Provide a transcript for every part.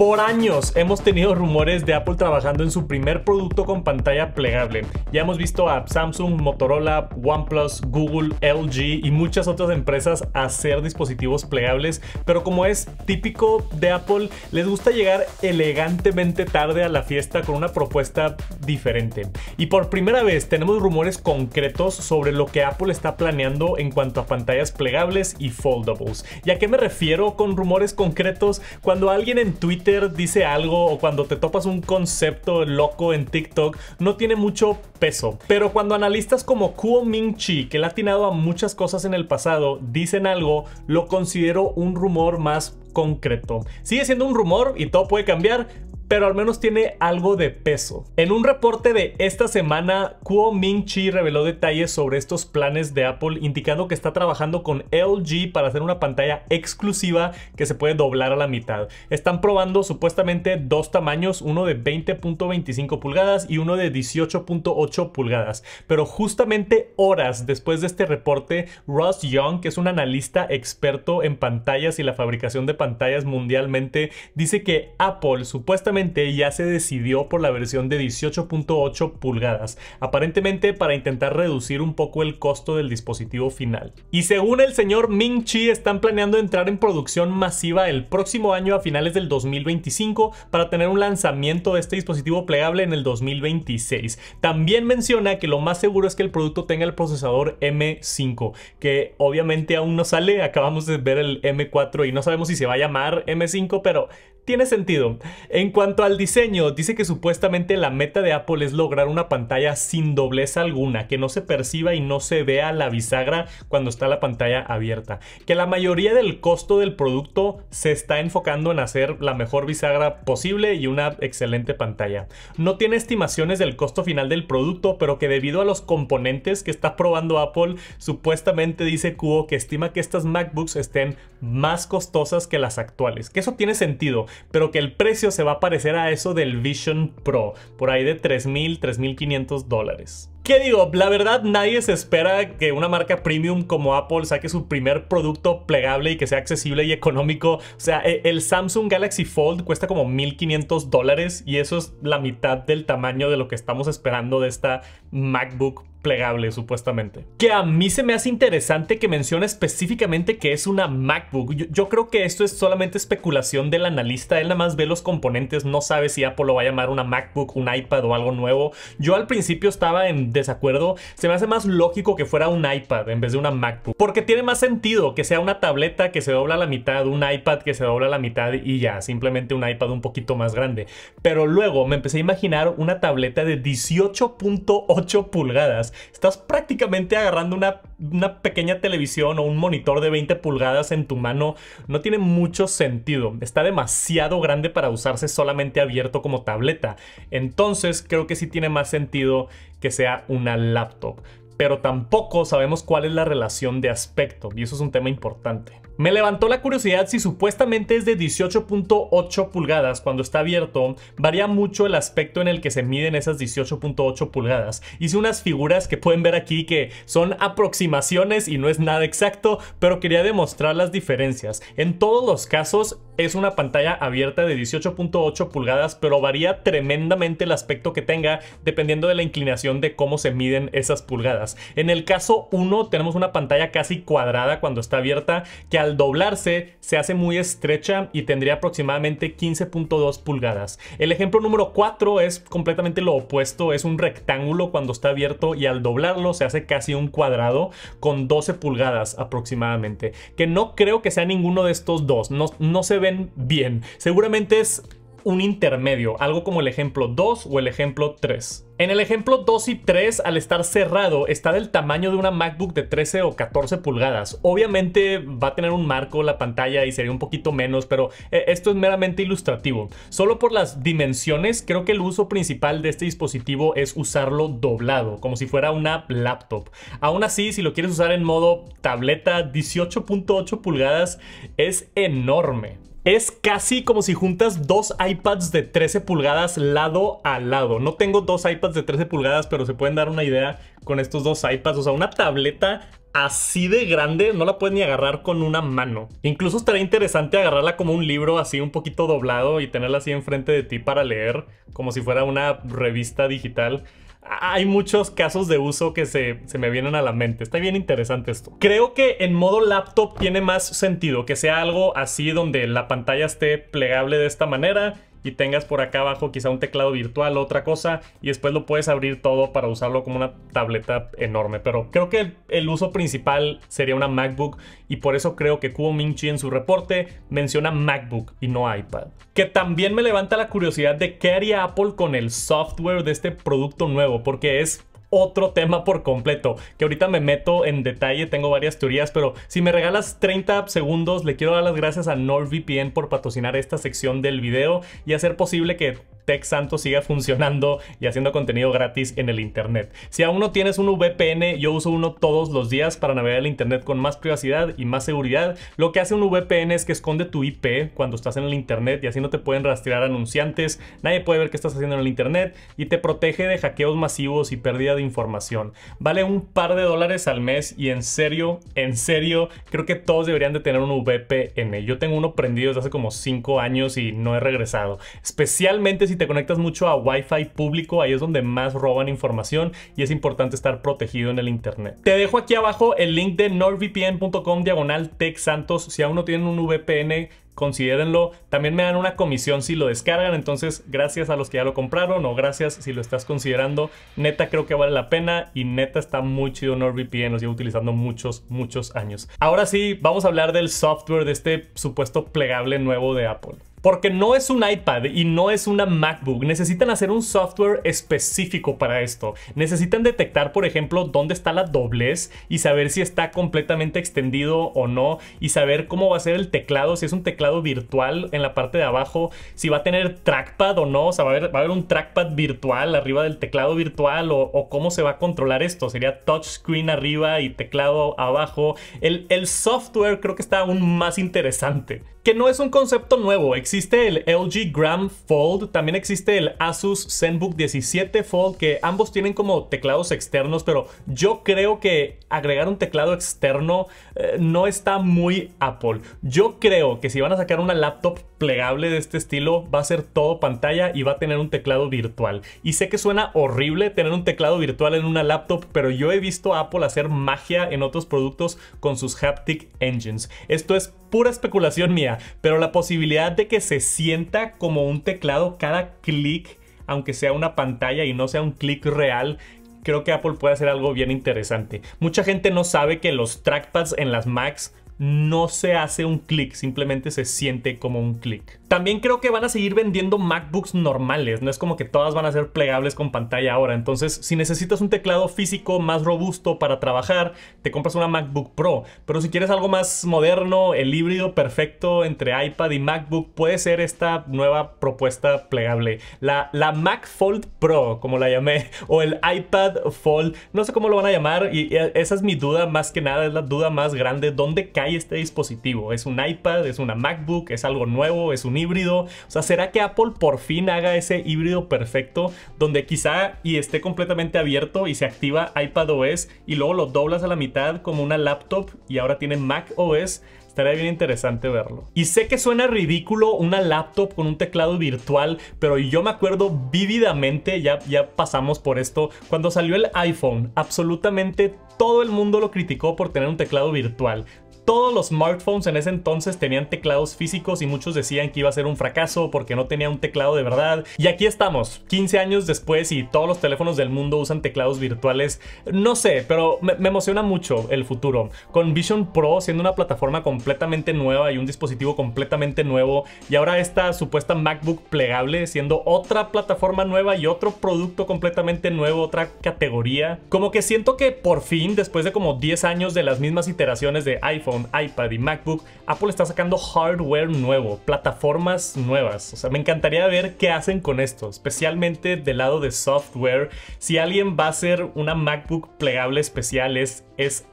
Por años hemos tenido rumores de Apple trabajando en su primer producto con pantalla plegable. Ya hemos visto a Samsung, Motorola, OnePlus, Google, LG y muchas otras empresas hacer dispositivos plegables, pero como es típico de Apple, les gusta llegar elegantemente tarde a la fiesta con una propuesta diferente. Y por primera vez tenemos rumores concretos sobre lo que Apple está planeando en cuanto a pantallas plegables y foldables. ¿Y a qué me refiero con rumores concretos? Cuando alguien en Twitter dice algo o cuando te topas un concepto loco en TikTok no tiene mucho peso. Pero cuando analistas como Kuo Ming Chi, que le ha atinado a muchas cosas en el pasado, dicen algo, lo considero un rumor más concreto. Sigue siendo un rumor y todo puede cambiar, pero al menos tiene algo de peso. En un reporte de esta semana, Kuo Ming Chi reveló detalles sobre estos planes de Apple, indicando que está trabajando con LG para hacer una pantalla exclusiva que se puede doblar a la mitad. Están probando supuestamente dos tamaños, uno de 20.25 pulgadas y uno de 18.8 pulgadas. Pero justamente horas después de este reporte, Ross Young, que es un analista experto en pantallas y la fabricación de pantallas mundialmente, dice que Apple supuestamente ya se decidió por la versión de 18.8 pulgadas, aparentemente para intentar reducir un poco el costo del dispositivo final. Y según el señor Ming Chi, están planeando entrar en producción masiva el próximo año a finales del 2025 para tener un lanzamiento de este dispositivo plegable en el 2026. También menciona que lo más seguro es que el producto tenga el procesador M5, que obviamente aún no sale, acabamos de ver el M4 y no sabemos si se va a llamar M5, pero tiene sentido. En cuanto al diseño, dice que supuestamente la meta de Apple es lograr una pantalla sin doblez alguna, que no se perciba y no se vea la bisagra cuando está la pantalla abierta. Que la mayoría del costo del producto se está enfocando en hacer la mejor bisagra posible y una excelente pantalla. No tiene estimaciones del costo final del producto, pero que debido a los componentes que está probando Apple, supuestamente dice Cubo que estima que estas MacBooks estén más costosas que las actuales. Que eso tiene sentido pero que el precio se va a parecer a eso del Vision Pro, por ahí de 3.000, 3.500 dólares. ¿Qué digo? La verdad nadie se espera que una marca premium como Apple saque su primer producto plegable y que sea accesible y económico. O sea, e, el Samsung Galaxy Fold cuesta como 1500 dólares y eso es la mitad del tamaño de lo que estamos esperando de esta MacBook plegable supuestamente. Que a mí se me hace interesante que menciona específicamente que es una MacBook. Yo, yo, creo que esto es solamente especulación del analista. Él nada más ve los componentes, no sabe si Apple lo va a llamar una MacBook, un iPad o algo nuevo. Yo al principio estaba en desacuerdo. Se me hace más lógico que fuera un iPad en vez de una MacBook. Porque tiene más sentido que sea una tableta que se dobla a la mitad, un iPad que se dobla a la mitad y ya, simplemente un iPad un poquito más grande. Pero luego me empecé a imaginar una tableta de 18.8 pulgadas estás prácticamente agarrando una, una pequeña televisión o un monitor de 20 pulgadas en tu mano. No tiene mucho sentido. Está demasiado grande para usarse solamente abierto como tableta. Entonces creo que sí tiene más sentido que sea una laptop. Pero tampoco sabemos cuál es la relación de aspecto y eso es un tema importante. Me levantó la curiosidad si supuestamente es de 18.8 pulgadas cuando está abierto, varía mucho el aspecto en el que se miden esas 18.8 pulgadas. Hice unas figuras que pueden ver aquí que son aproximaciones y no es nada exacto, pero quería demostrar las diferencias. En todos los casos es una pantalla abierta de 18.8 pulgadas, pero varía tremendamente el aspecto que tenga dependiendo de la inclinación de cómo se miden esas pulgadas. En el caso 1 tenemos una pantalla casi cuadrada cuando está abierta que al doblarse se hace muy estrecha y tendría aproximadamente 15.2 pulgadas. El ejemplo número 4 es completamente lo opuesto, es un rectángulo cuando está abierto y al doblarlo se hace casi un cuadrado con 12 pulgadas aproximadamente, que no creo que sea ninguno de estos dos, no, no se ve bien. Seguramente es un intermedio, algo como el ejemplo 2 o el ejemplo 3. En el ejemplo 2 y 3, al estar cerrado, está del tamaño de una MacBook de 13 o 14 pulgadas. Obviamente va a tener un marco la pantalla y sería un poquito menos, pero eh, esto es meramente ilustrativo. Solo por las dimensiones, creo que el uso principal de este dispositivo es usarlo doblado, como si fuera una laptop. Aún así, si lo quieres usar en modo tableta 18.8 pulgadas, es enorme. Es casi como si juntas dos iPads de 13 pulgadas lado a lado. No tengo dos iPads de 13 pulgadas, pero se pueden dar una idea con estos dos iPads. O sea, una tableta así de grande no la puedes ni agarrar con una mano. Incluso estaría interesante agarrarla como un libro así un poquito doblado y tenerla así enfrente de ti para leer, como si fuera una revista digital hay muchos casos de uso que se, me vienen a la mente. Está bien interesante esto. Creo que en modo laptop tiene más sentido que sea algo así donde la pantalla esté plegable de esta manera y tengas por acá abajo quizá un teclado virtual o otra cosa y después lo puedes abrir todo para usarlo como una tableta enorme. Pero creo que el, uso principal sería una MacBook y por eso creo que Kubo Minchi en su reporte menciona MacBook y no iPad. Que también me levanta la curiosidad de qué haría Apple con el software de este producto nuevo porque es otro tema por completo, que ahorita me meto en detalle, tengo varias teorías, pero si me regalas 30 segundos, le quiero dar las gracias a NordVPN por patrocinar esta sección del video y hacer posible que Tech Santo siga funcionando y haciendo contenido gratis en el Internet. Si aún no tienes un VPN, yo uso uno todos los días para navegar el Internet con más privacidad y más seguridad. Lo que hace un VPN es que esconde tu IP cuando estás en el Internet y así no te pueden rastrear anunciantes, nadie puede ver qué estás haciendo en el Internet y te protege de hackeos masivos y pérdida de información. Vale un par de dólares al mes y en serio, en serio, creo que todos deberían de tener un VPN. Yo tengo uno prendido desde hace como 5 años y no he regresado. Especialmente si te conectas mucho a Wi-Fi público, ahí es donde más roban información y es importante estar protegido en el Internet. Te dejo aquí abajo el link de nordvpn.com diagonal santos. Si aún no tienen un VPN, considérenlo. También me dan una comisión si lo descargan, entonces gracias a los que ya lo compraron o gracias si lo estás considerando. Neta creo que vale la pena y neta está muy chido NordVPN, los llevo utilizando muchos, muchos años. Ahora sí, vamos a hablar del software de este supuesto plegable nuevo de Apple. Porque no es un iPad y no es una MacBook. Necesitan hacer un software específico para esto. Necesitan detectar, por ejemplo, dónde está la doblez y saber si está completamente extendido o no. Y saber cómo va a ser el teclado, si es un teclado virtual en la parte de abajo, si va a tener trackpad o no. O sea, va a haber, un trackpad virtual arriba del teclado virtual o, cómo se va a controlar esto. Sería touchscreen arriba y teclado abajo. El, el software creo que está aún más interesante. Que no es un concepto nuevo existe el LG Gram Fold, también existe el Asus ZenBook 17 Fold, que ambos tienen como teclados externos, pero yo creo que agregar un teclado externo eh, no está muy Apple. Yo creo que si van a sacar una laptop plegable de este estilo, va a ser todo pantalla y va a tener un teclado virtual. Y sé que suena horrible tener un teclado virtual en una laptop, pero yo he visto a Apple hacer magia en otros productos con sus haptic engines. Esto es pura especulación mía, pero la posibilidad de que se sienta como un teclado cada clic, aunque sea una pantalla y no sea un clic real, creo que Apple puede hacer algo bien interesante. Mucha gente no sabe que los trackpads en las Macs no se hace un clic, simplemente se siente como un clic. También creo que van a seguir vendiendo MacBooks normales, no es como que todas van a ser plegables con pantalla ahora, entonces si necesitas un teclado físico más robusto para trabajar, te compras una MacBook Pro, pero si quieres algo más moderno, el híbrido perfecto entre iPad y MacBook puede ser esta nueva propuesta plegable, la, la Mac Fold Pro, como la llamé, o el iPad Fold, no sé cómo lo van a llamar y esa es mi duda más que nada, es la duda más grande, ¿dónde cae este dispositivo. Es un iPad, es una MacBook, es algo nuevo, es un híbrido. O sea, ¿será que Apple por fin haga ese híbrido perfecto donde quizá y esté completamente abierto y se activa iPadOS y luego lo doblas a la mitad como una laptop y ahora tiene macOS? Estaría bien interesante verlo. Y sé que suena ridículo una laptop con un teclado virtual, pero yo me acuerdo vívidamente, ya, ya pasamos por esto, cuando salió el iPhone, absolutamente todo el mundo lo criticó por tener un teclado virtual. Todos los smartphones en ese entonces tenían teclados físicos y muchos decían que iba a ser un fracaso porque no tenía un teclado de verdad. Y aquí estamos, 15 años después y todos los teléfonos del mundo usan teclados virtuales. No sé, pero me, emociona mucho el futuro. Con Vision Pro siendo una plataforma completamente nueva y un dispositivo completamente nuevo y ahora esta supuesta MacBook plegable siendo otra plataforma nueva y otro producto completamente nuevo, otra categoría. Como que siento que por fin, después de como 10 años de las mismas iteraciones de iPhone, iPad y MacBook, Apple está sacando hardware nuevo, plataformas nuevas. O sea, me encantaría ver qué hacen con esto, especialmente del lado de software. Si alguien va a hacer una MacBook plegable especial es,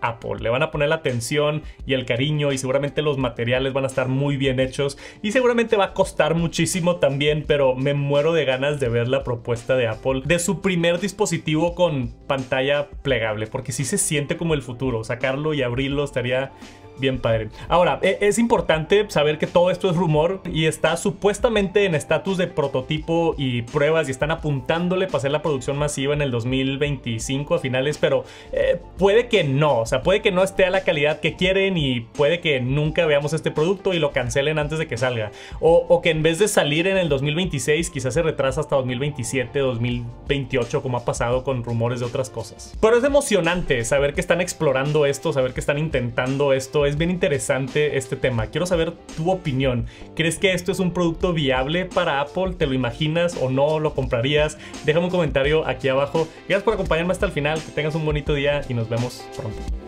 Apple. Le van a poner la atención y el cariño y seguramente los materiales van a estar muy bien hechos y seguramente va a costar muchísimo también, pero me muero de ganas de ver la propuesta de Apple de su primer dispositivo con pantalla plegable, porque si se siente como el futuro. Sacarlo y abrirlo estaría Bien padre. Ahora, e, es importante saber que todo esto es rumor y está supuestamente en estatus de prototipo y pruebas y están apuntándole para hacer la producción masiva en el 2025 a finales, pero eh, puede que no, o sea, puede que no esté a la calidad que quieren y puede que nunca veamos este producto y lo cancelen antes de que salga. o que en vez de salir en el 2026, quizás se retrasa hasta 2027, 2028, como ha pasado con rumores de otras cosas. Pero es emocionante saber que están explorando esto, saber que están intentando esto es bien interesante este tema. Quiero saber tu opinión. ¿Crees que esto es un producto viable para Apple? ¿Te lo imaginas o no? ¿Lo comprarías? Déjame un comentario aquí abajo. Gracias por acompañarme hasta el final. Que tengas un bonito día y nos vemos pronto.